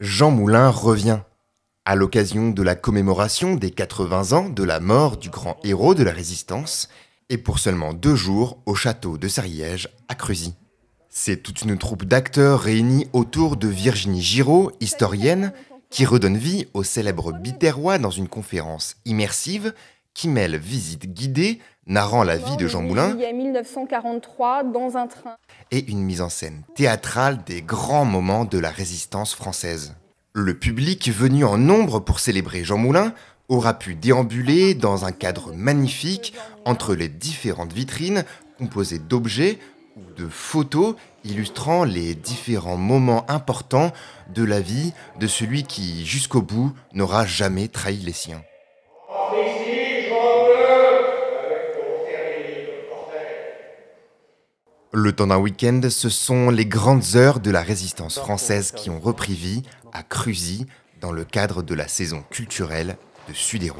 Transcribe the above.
Jean Moulin revient à l'occasion de la commémoration des 80 ans de la mort du grand héros de la résistance et pour seulement deux jours au château de Sarriège à Cruzy. C'est toute une troupe d'acteurs réunis autour de Virginie Giraud, historienne, qui redonne vie au célèbre Biterrois dans une conférence immersive qui mêle visite guidée, narrant la vie de Jean Moulin. 1943 dans un train. Et une mise en scène théâtrale des grands moments de la résistance française. Le public venu en nombre pour célébrer Jean Moulin aura pu déambuler dans un cadre magnifique entre les différentes vitrines composées d'objets ou de photos illustrant les différents moments importants de la vie de celui qui, jusqu'au bout, n'aura jamais trahi les siens. Le temps d'un week-end, ce sont les grandes heures de la résistance française qui ont repris vie à Cruzy dans le cadre de la saison culturelle de Sudéro.